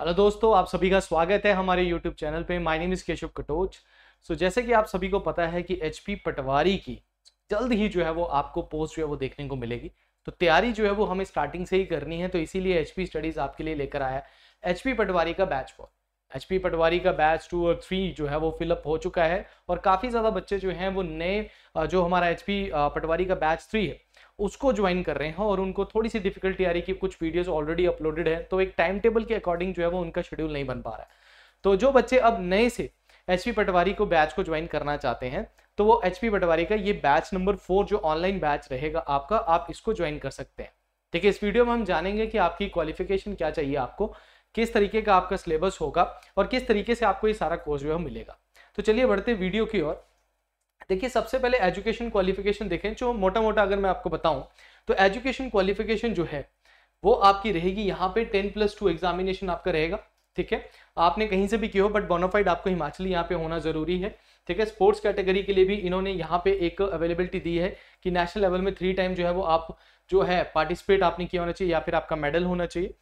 hello दोस्तों आप सभी का स्वागत है हमारे यूट्यूब चैनल पे my name is Keshav Katoch so जैसे कि आप सभी को पता है कि एच पटवारी की जल्द ही जो है वो आपको पोस्ट जो है वो देखने को मिलेगी तो तैयारी जो है वो हमें स्टार्टिंग से ही करनी है तो इसीलिए एच स्टडीज़ आपके लिए लेकर आया एच पटवारी का बैच फॉर एच पटवारी का बैच टू और थ्री जो है वो फिलअप हो चुका है और काफ़ी ज़्यादा बच्चे जो हैं वो नए जो हमारा एच पटवारी का बैच थ्री है उसको ज्वाइन कर रहे हैं और उनको थोड़ी सी डिफिकल्टी आ रही कि कुछ वीडियोस ऑलरेडी अपलोडेड है तो एक टाइम टेबल के अकॉर्डिंग जो है वो उनका शेड्यूल नहीं बन पा रहा है तो जो बच्चे अब नए से एच पटवारी को बैच को ज्वाइन करना चाहते हैं तो वो एच पटवारी का ये बैच नंबर फोर जो ऑनलाइन बैच रहेगा आपका आप इसको ज्वाइन कर सकते हैं ठीक है इस वीडियो में हम जानेंगे कि आपकी क्वालिफिकेशन क्या चाहिए आपको किस तरीके का आपका सिलेबस होगा और किस तरीके से आपको ये सारा कोर्स जो है मिलेगा तो चलिए बढ़ते वीडियो की ओर देखिए सबसे पहले एजुकेशन क्वालिफिकेशन देखें जो मोटा मोटा अगर मैं आपको बताऊं तो एजुकेशन क्वालिफिकेशन जो है वो आपकी रहेगी यहाँ पे टेन प्लस टू एग्जामिनेशन आपका रहेगा ठीक है आपने कहीं से भी किया हो बट बोनोफाइड आपको हिमाचली यहाँ पे होना जरूरी है ठीक है स्पोर्ट्स कैटेगरी के लिए भी इन्होंने यहाँ पे एक अवेलेबिलिटी दी है कि नेशनल लेवल में थ्री टाइम जो है वो आप जो है पार्टिसिपेट आपने किया होना चाहिए या फिर आपका मेडल होना चाहिए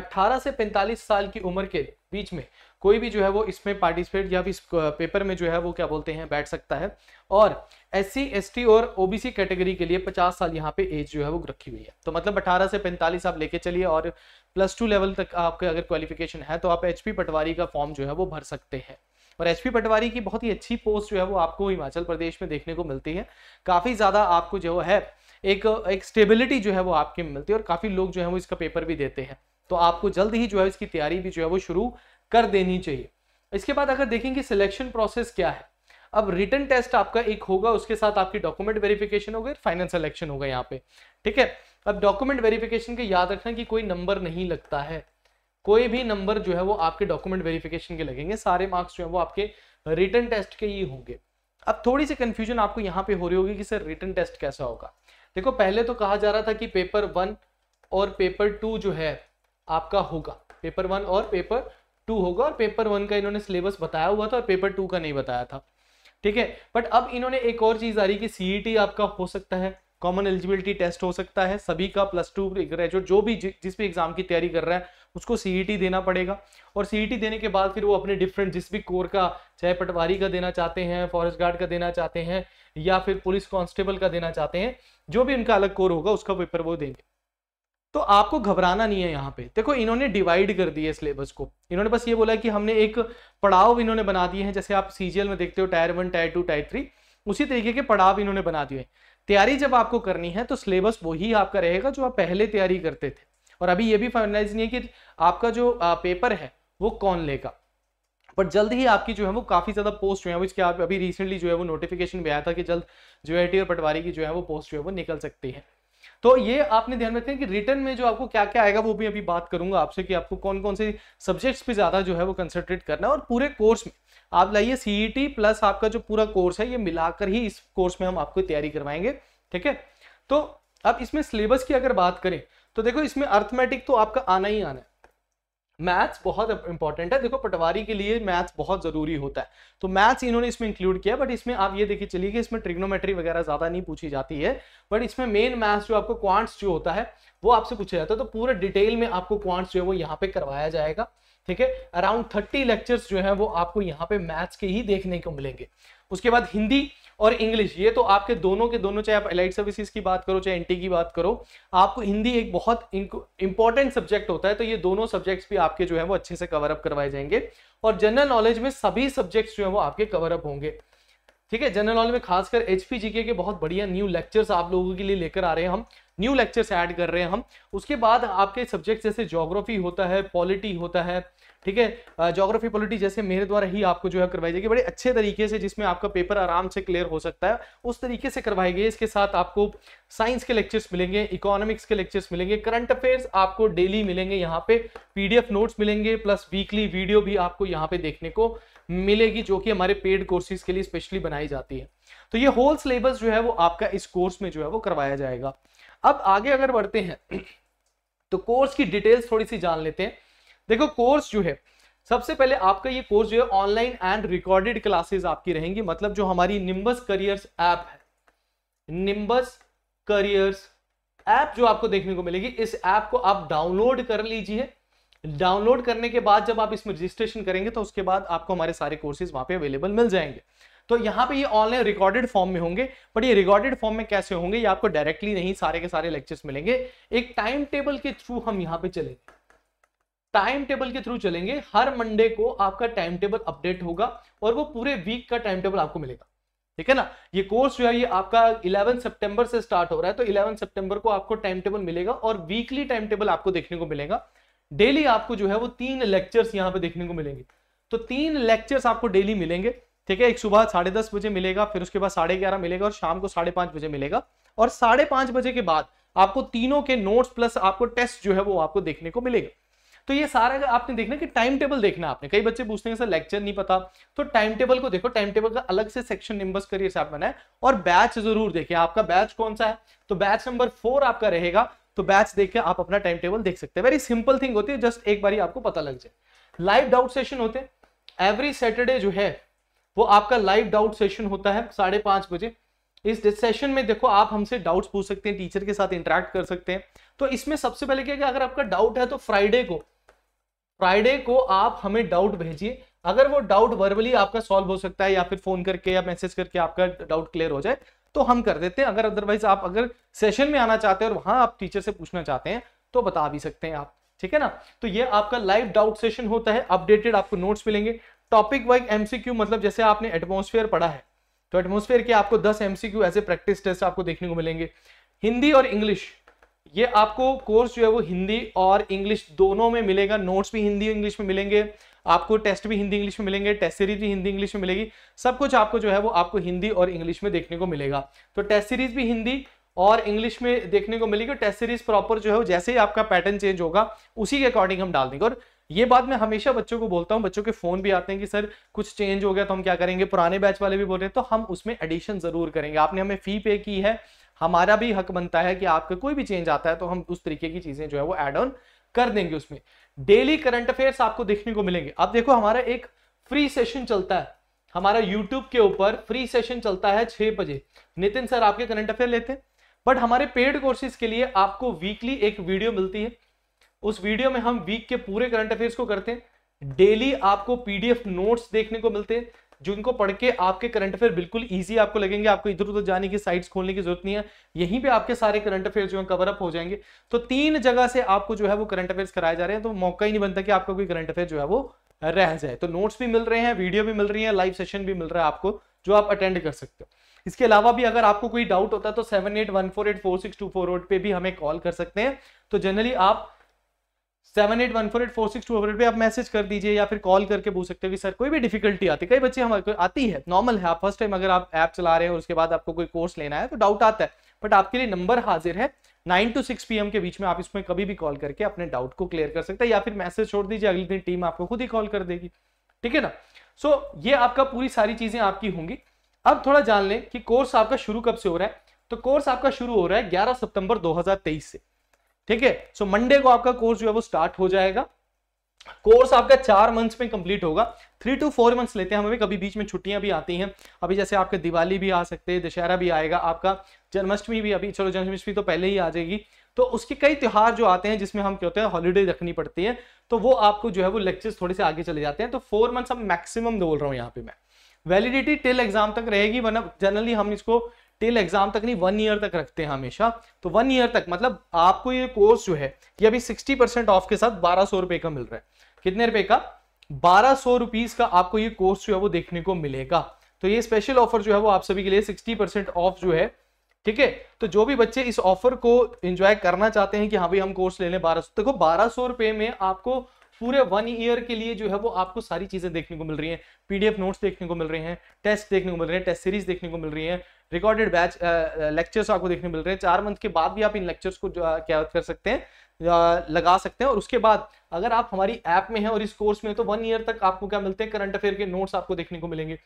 अट्ठारह से पैंतालीस साल की उम्र के बीच में कोई भी जो है वो इसमें पार्टिसिपेट या इस पेपर में जो है वो क्या बोलते हैं बैठ सकता है और एस सी और ओबीसी कैटेगरी के लिए 50 साल यहाँ पे एज जो है वो रखी हुई है तो मतलब 18 से 45 आप लेके चलिए और प्लस टू लेवल तक आपके अगर क्वालिफिकेशन है तो आप एच पटवारी का फॉर्म जो है वो भर सकते हैं और एच पटवारी की बहुत ही अच्छी पोस्ट जो है वो आपको हिमाचल प्रदेश में देखने को मिलती है काफ़ी ज़्यादा आपको जो है एक एक स्टेबिलिटी जो है वो आपके मिलती है और काफ़ी लोग जो है वो इसका पेपर भी देते हैं तो आपको जल्द ही जो है इसकी तैयारी भी जो है वो शुरू कर देनी चाहिए इसके बाद अगर देखें कि सिलेक्शन प्रोसेस क्या है अब रिटर्न टेस्ट आपका एक होगा उसके साथ आपकी डॉक्यूमेंट वेरिफिकेशन होगा फाइनल सिलेक्शन होगा यहाँ पे ठीक है अब डॉक्यूमेंट वेरिफिकेशन के याद रखना कि कोई नंबर नहीं लगता है कोई भी नंबर जो है वो आपके डॉक्यूमेंट वेरिफिकेशन के लगेंगे सारे मार्क्स जो है वो आपके रिटर्न टेस्ट के ही होंगे अब थोड़ी सी कंफ्यूजन आपको यहाँ पे हो रही होगी कि सर रिटर्न टेस्ट कैसा होगा देखो पहले तो कहा जा रहा था कि पेपर वन और पेपर टू जो है आपका होगा पेपर वन और पेपर टू होगा और पेपर वन का इन्होंने सिलेबस बताया हुआ था और पेपर टू का नहीं बताया था ठीक है बट अब इन्होंने एक और चीज आ रही कि सीई e आपका हो सकता है कॉमन एलिजिबिलिटी टेस्ट हो सकता है सभी का प्लस टू ग्रेजुएट जो भी जिस भी एग्जाम की तैयारी कर रहा है उसको सीईटी e देना पड़ेगा और सीईटी e देने के बाद फिर वो अपने डिफरेंट जिस भी कोर का चाहे पटवारी का देना चाहते हैं फॉरेस्ट गार्ड का देना चाहते हैं या फिर पुलिस कांस्टेबल का देना चाहते हैं जो भी उनका अलग कोर होगा उसका पेपर वो देंगे तो आपको घबराना नहीं है यहाँ पे देखो इन्होंने डिवाइड कर दिया सिलेबस को इन्होंने बस ये बोला कि हमने एक पड़ाव इन्होंने बना दिए हैं जैसे आप सीजीएल में देखते हो tier one tier two tier three उसी तरीके के पड़ाव इन्होंने बना दिए तैयारी जब आपको करनी है तो सिलेबस वही आपका रहेगा जो आप पहले तैयारी करते थे और अभी ये भी फाइनलाइज नहीं है कि आपका जो पेपर है वो कौन लेगा बट जल्द ही आपकी जो है वो काफ़ी ज़्यादा पोस्ट जो है वो इसके आप अभी रिसेंटली जो है वो नोटिफिकेशन भी आया था कि जल्द जो है और पटवारी की जो है वो पोस्ट जो है वो निकल सकती है तो ये आपने ध्यान रखें कि रिटर्न में जो आपको क्या क्या आएगा वो भी अभी बात करूंगा आपसे कि आपको कौन कौन से सब्जेक्ट्स पे ज़्यादा जो है वो कंसनट्रेट करना है और पूरे कोर्स में आप लाइए सीई प्लस e आपका जो पूरा कोर्स है ये मिलाकर ही इस कोर्स में हम आपको तैयारी करवाएंगे ठीक है तो अब इसमें सिलेबस की अगर बात करें तो देखो इसमें अर्थमेटिक तो आपका आना ही आना है मैथ्स बहुत इंपॉर्टेंट है देखो पटवारी के लिए मैथ्स बहुत ज़रूरी होता है तो मैथ्स इन्होंने इसमें इंक्लूड किया बट इसमें आप ये देखिए चलिए कि इसमें ट्रिग्नोमेट्री वगैरह ज़्यादा नहीं पूछी जाती है बट इसमें मेन मैथ्स जो आपको क्वांट्स जो होता है वो आपसे पूछा जाता है तो पूरे डिटेल में आपको क्वांट्स जो है वो यहाँ पे करवाया जाएगा ठीक है अराउंड थर्टी लेक्चर्स जो है वो आपको यहाँ पे मैथ्स के ही देखने को मिलेंगे उसके बाद हिंदी और इंग्लिश ये तो आपके दोनों के दोनों चाहे आप एलाइट सर्विसेज की बात करो चाहे एनटी e की बात करो आपको हिंदी एक बहुत इंपॉर्टेंट सब्जेक्ट होता है तो ये दोनों सब्जेक्ट्स भी आपके जो है वो अच्छे से कवर अप करवाए जाएंगे और जनरल नॉलेज में सभी सब्जेक्ट्स जो है वो आपके कवर अप होंगे ठीक है जनरल नॉलेज में खासकर एच के बहुत बढ़िया न्यू लेक्चर्स आप लोगों के लिए लेकर आ रहे हैं हम न्यू लेक्चर्स ऐड कर रहे हैं हम उसके बाद आपके सब्जेक्ट जैसे जोग्राफी होता है पॉलिटी होता है ठीक है जोग्राफी पॉलिटी जैसे मेरे द्वारा ही आपको जो है करवाई जाएगी बड़े अच्छे तरीके से जिसमें आपका पेपर आराम से क्लियर हो सकता है उस तरीके से करवाई गई इसके साथ आपको साइंस के लेक्चर्स मिलेंगे इकोनॉमिक्स के लेक्चर्स मिलेंगे करंट अफेयर्स आपको डेली मिलेंगे यहाँ पे पीडीएफ नोट्स मिलेंगे प्लस वीकली वीडियो भी आपको यहाँ पे देखने को मिलेगी जो कि हमारे पेड कोर्सेज के लिए स्पेशली बनाई जाती है तो ये होल सिलेबस जो है वो आपका इस कोर्स में जो है वो करवाया जाएगा अब आगे अगर बढ़ते हैं तो कोर्स की डिटेल्स थोड़ी सी जान लेते हैं देखो कोर्स जो है सबसे पहले आपका ये कोर्स जो है ऑनलाइन एंड रिकॉर्डेड क्लासेस आपकी रहेंगी मतलब जो हमारी निम्बस करियर्स ऐप है निम्बस करियर्स ऐप जो आपको देखने को मिलेगी इस ऐप को आप डाउनलोड कर लीजिए डाउनलोड करने के बाद जब आप इसमें रजिस्ट्रेशन करेंगे तो उसके बाद आपको हमारे सारे कोर्सेज वहां पे अवेलेबल मिल जाएंगे तो यहाँ पे ये ऑनलाइन रिकॉर्डेड फॉर्म में होंगे बट ये रिकॉर्डेड फॉर्म में कैसे होंगे ये आपको डायरेक्टली नहीं सारे के सारे लेक्चर्स मिलेंगे एक टाइम टेबल के थ्रू हम यहाँ पे चलेंगे टाइम टेबल के थ्रू चलेंगे हर मंडे को आपका टाइम टेबल अपडेट होगा और वो पूरे वीक का टाइम टेबल आपको मिलेगा ठीक है ना ये कोर्स जो है ये आपका 11 सितंबर से स्टार्ट हो रहा है तो 11 सितंबर को आपको टाइम टेबल मिलेगा और वीकली टाइम टेबल आपको देखने को मिलेगा डेली आपको जो है वो तीन लेक्चर्स यहाँ पे देखने को मिलेंगे तो तीन लेक्चर्स आपको डेली मिलेंगे ठीक है एक सुबह साढ़े दस बजे मिलेगा फिर उसके बाद साढ़े ग्यारह मिलेगा और शाम को साढ़े पांच बजे मिलेगा और साढ़े पांच बजे के बाद आपको तीनों के नोट्स प्लस आपको टेस्ट जो है वो आपको देखने को मिलेगा तो ये सारा आपने देखना कि टाइम टेबल देखना आपने कई बच्चे पूछते हैं सर लेक्चर नहीं पता तो टाइम टेबल को देखो टाइम टेबल का अलग से सेक्शन निम्बस करिए आप बनाए और बैच जरूर देखिए आपका बैच कौन सा है तो बैच नंबर फोर आपका रहेगा तो बैच देख के आप अपना टाइम टेबल देख सकते हैं वेरी सिंपल थिंग होती है जस्ट एक बार आपको पता लग जाए लाइव डाउट सेशन होते हैं एवरी सैटरडे जो है वो आपका लाइव डाउट सेशन होता है साढ़े पांच बजे इस सेशन में देखो आप हमसे डाउट्स पूछ सकते हैं टीचर के साथ इंटरेक्ट कर सकते हैं तो इसमें सबसे पहले क्या अगर आपका डाउट है तो फ्राइडे को फ्राइडे को आप हमें डाउट भेजिए अगर वो डाउट वर्बली आपका सॉल्व हो सकता है या फिर फोन करके या मैसेज करके आपका डाउट क्लियर हो जाए तो हम कर देते हैं अगर अदरवाइज आप अगर सेशन में आना चाहते हैं और वहां आप टीचर से पूछना चाहते हैं तो बता भी सकते हैं आप ठीक है ना तो ये आपका लाइव डाउट सेशन होता है अपडेटेड आपको नोट्स मिलेंगे टॉपिक वाइज एमसीक्यू मतलब जैसे आपने एटमोसफेयर पढ़ा है तो एटमोसफेयर के आपको दस एमसीक्यू ऐसे प्रैक्टिस टेस्ट आपको देखने को मिलेंगे हिंदी और इंग्लिश ये आपको कोर्स जो है वो हिंदी और इंग्लिश दोनों में मिलेगा नोट्स भी हिंदी इंग्लिश में मिलेंगे आपको टेस्ट भी हिंदी इंग्लिश में मिलेंगे टेस्ट सीरीज भी हिंदी इंग्लिश में मिलेगी सब कुछ आपको जो है वो आपको हिंदी और इंग्लिश में देखने को मिलेगा तो टेस्ट सीरीज भी हिंदी और इंग्लिश में देखने को मिलेगी टेस्ट सीरीज प्रॉपर जो है वो जैसे ही आपका पैटर्न चेंज होगा उसी के अकॉर्डिंग हम डाल देंगे और ये बात मैं हमेशा बच्चों को बोलता हूँ बच्चों के फोन भी आते हैं कि सर कुछ चेंज हो गया तो हम क्या करेंगे पुराने बैच वाले भी बोल रहे हैं तो हम उसमें एडिशन जरूर करेंगे आपने हमें फी पे की है हमारा भी हक बनता है कि आपका कोई भी चेंज आता है तो हम उस तरीके की चीजें जो है वो एड ऑन कर देंगे उसमें डेली करंट अफेयर्स आपको देखने को मिलेंगे अब देखो हमारा एक फ्री सेशन चलता है हमारा यूट्यूब के ऊपर फ्री सेशन चलता है छह बजे नितिन सर आपके करंट अफेयर लेते हैं बट हमारे पेड कोर्सेज के लिए आपको वीकली एक वीडियो मिलती है उस वीडियो में हम वीक के पूरे करंट अफेयर्स को करते हैं डेली आपको पीडीएफ नोट्स देखने को मिलते हैं जिनको पढ़ के आपके करंट अफेयर बिल्कुल ईजी आपको लगेंगे आपको इधर उधर जाने की साइट्स खोलने की जरूरत नहीं है यहीं पे आपके सारे करंट अफेयर जो है कवर अप हो जाएंगे तो तीन जगह से आपको जो है वो करंट अफेयर्स कराए जा रहे हैं तो मौका ही नहीं बनता कि आपका कोई करंट अफेयर जो है वो रह जाए तो नोट्स भी मिल रहे हैं वीडियो भी मिल रही है लाइव सेशन भी मिल रहा है आपको जो आप अटेंड कर सकते हो इसके अलावा भी अगर आपको कोई डाउट होता है तो seven eight one four eight four six two four पे भी हमें कॉल कर सकते हैं तो जनरली आप seven eight one four eight four six two four eight पे आप मैसेज कर दीजिए या फिर कॉल करके पूछ सकते हो कि सर कोई भी डिफिकल्टी आती है कई बच्चे हमारे आती है नॉर्मल है आप फर्स्ट टाइम अगर आप ऐप चला रहे और उसके बाद आपको कोई कोर्स लेना है तो डाउट आता है बट आपके लिए नंबर हाजिर है नाइन टू सिक्स पी के बीच में आप इसमें कभी भी कॉल करके अपने डाउट को क्लियर कर सकते हैं या फिर मैसेज छोड़ दीजिए अगले दिन टीम आपको खुद ही कॉल कर देगी ठीक है ना सो so, ये आपका पूरी सारी चीजें आपकी होंगी अब थोड़ा जान लें कि कोर्स आपका शुरू कब से हो रहा है तो कोर्स आपका शुरू हो रहा है 11 सितंबर 2023 से ठीक है सो मंडे को आपका कोर्स जो है वो स्टार्ट हो जाएगा कोर्स आपका चार मंथ्स में कंप्लीट होगा थ्री टू फोर मंथ्स लेते हैं हम अभी कभी बीच में छुट्टियां भी आती हैं अभी जैसे आपके दिवाली भी आ सकते हैं दशहरा भी आएगा आपका जन्माष्टमी भी अभी चलो जन्माष्टमी तो पहले ही आ जाएगी तो उसके कई त्यौहार जो आते हैं जिसमें हम क्या होते हैं हॉलीडे रखनी पड़ती है तो वो आपको जो है वो लेक्चर्स थोड़े से आगे चले जाते हैं तो फोर मंथ्स हम मैक्सिमम बोल रहा हूँ यहाँ पे मैं वैलिडिटी टिल एग्जाम तक रहेगी वरना जनरली हम इसको टिल एग्जाम तक नहीं वन ईयर तक रखते हैं हमेशा तो वन ईयर तक मतलब आपको ये कोर्स जो है ये अभी सिक्सटी परसेंट ऑफ के साथ बारह सौ रुपए का मिल रहा है कितने रुपए का बारह सौ रुपीज का आपको ये कोर्स जो है वो देखने को मिलेगा तो ये स्पेशल ऑफर जो है वो आप सभी के लिए सिक्सटी परसेंट ऑफ जो है ठीक है तो जो भी बच्चे इस ऑफर को एंजॉय करना चाहते हैं कि हाँ भाई हम कोर्स ले लें बारह सौ देखो बारह सौ रुपए में आपको पूरे वन ईयर के लिए जो है वो आपको सारी चीजें देखने को मिल रही हैं पीडीएफ नोट्स देखने को मिल रहे हैं टेस्ट देखने को मिल रहे हैं टेस्ट सीरीज देखने को मिल रही है रिकॉर्डेड बैच लेक्चर्स आपको देखने को मिल रहे हैं चार मंथ के बाद भी आप इन लेक्चर्स को क्या कर सकते हैं लगा सकते हैं और उसके बाद अगर आप हमारी ऐप में हैं और इस कोर्स में तो वन ईयर तक आपको क्या मिलते हैं करंट अफेयर के नोट्स आपको देखने को मिलेंगे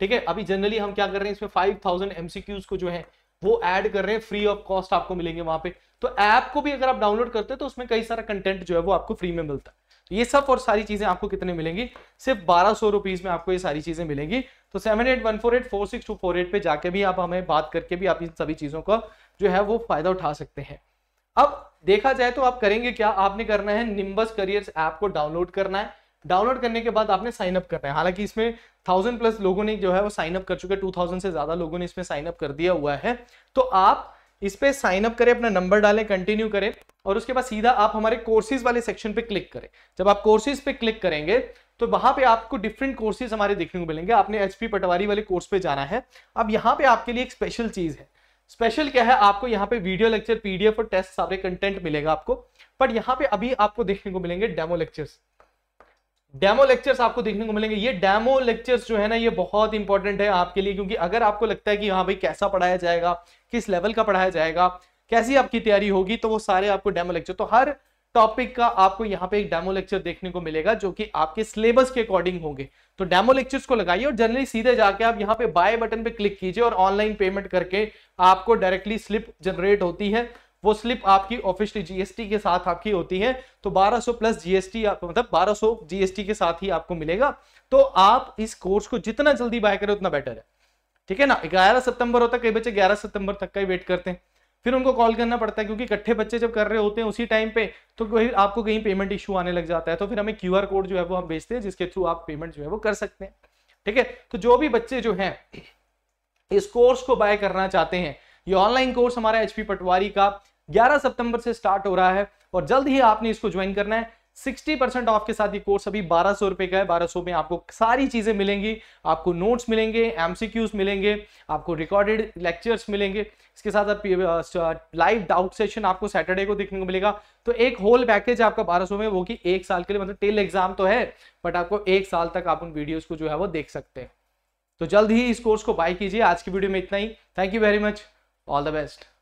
ठीक है अभी जनरली हम क्या कर रहे हैं इसमें फाइव थाउजेंड एमसीक्यूज को जो है वो ऐड कर रहे हैं फ्री ऑफ कॉस्ट आपको मिलेंगे वहां पे तो ऐप को भी अगर आप डाउनलोड करते हैं तो उसमें कई सारा कंटेंट जो है वो आपको फ्री में मिलता है ये सब और सारी चीज़ें आपको कितने मिलेंगी सिर्फ बारह सौ रुपीज़ में आपको ये सारी चीज़ें मिलेंगी तो seven eight one four eight four six two four eight पर जाके भी आप हमें बात करके भी आप इन सभी चीज़ों का जो है वो फ़ायदा उठा सकते हैं अब देखा जाए तो आप करेंगे क्या आपने करना है निम्बस करियर ऐप को डाउनलोड करना है डाउनलोड करने के बाद आपने साइन अप करना है हालांकि इसमें थाउजेंड प्लस लोगों ने जो है वो साइन अप कर चुके हैं टू थाउजेंड से ज्यादा लोगों ने इसमें साइन अप कर दिया हुआ है तो आप इस पर साइन अप करें अपना नंबर डालें कंटिन्यू करें और उसके बाद सीधा आप हमारे कोर्सेज वाले सेक्शन पे क्लिक करें जब आप कोर्सेज पे क्लिक करेंगे तो वहां पे आपको डिफरेंट कोर्सेज हमारे देखने को मिलेंगे आपने एच पटवारी वाले कोर्स पे जाना है अब यहाँ पे आपके लिए एक स्पेशल चीज है स्पेशल क्या है आपको यहाँ पे वीडियो लेक्चर पीडीएफ और टेस्ट सारे कंटेंट मिलेगा आपको बट यहाँ पे अभी आपको देखने को मिलेंगे डेमो लेक्चर्स डेमो लेक्चर्स आपको देखने को मिलेंगे ये डेमो लेक्चर्स जो है ना ये बहुत इंपॉर्टेंट है आपके लिए क्योंकि अगर आपको लगता है कि हाँ भाई कैसा पढ़ाया जाएगा किस लेवल का पढ़ाया जाएगा कैसी आपकी तैयारी होगी तो वो सारे आपको डेमो लेक्चर तो हर टॉपिक का आपको यहाँ पे एक डेमो लेक्चर देखने को मिलेगा जो कि आपके सिलेबस के अकॉर्डिंग होंगे तो डेमो लेक्चर्स को लगाइए और जनरली सीधे जाके आप यहाँ पे बाय बटन पे क्लिक कीजिए और ऑनलाइन पेमेंट करके आपको डायरेक्टली स्लिप जनरेट होती है वो स्लिप आपकी ऑफिशियली जीएसटी के साथ आपकी होती है तो 1200 प्लस जीएसटी मतलब 1200 जीएसटी के साथ ही आपको मिलेगा तो आप इस कोर्स को जितना जल्दी बाय करें उतना बेटर है ठीक है ना ग्यारह सितंबर होता है कई बच्चे ग्यारह सितंबर तक का ही वेट करते हैं फिर उनको कॉल करना पड़ता है क्योंकि इकट्ठे बच्चे जब कर रहे होते हैं उसी टाइम पे तो कहीं आपको कहीं पेमेंट इशू आने लग जाता है तो फिर हमें क्यूआर कोड जो है वो हम भेजते हैं जिसके थ्रू आप पेमेंट जो है वो कर सकते हैं ठीक है तो जो भी बच्चे जो हैं इस कोर्स को बाय करना चाहते हैं ये ऑनलाइन कोर्स हमारा एचपी पटवारी का 11 सितंबर से स्टार्ट हो रहा है और जल्द ही आपने इसको ज्वाइन करना है 60% ऑफ के साथ ये कोर्स अभी बारह सौ रुपए का है 1200 में आपको सारी चीजें मिलेंगी आपको नोट्स मिलेंगे एमसीक्यूज मिलेंगे आपको रिकॉर्डेड लेक्चर्स मिलेंगे इसके साथ आप लाइव डाउट सेशन आपको सैटरडे को देखने को मिलेगा तो एक होल पैकेज आपका सौ में वो कि एक साल के लिए मतलब टेल एग्जाम तो है बट आपको एक साल तक आप उन वीडियोज को जो है वो देख सकते हैं तो जल्द ही इस कोर्स को बाय कीजिए आज की वीडियो में इतना ही thank you very much all the best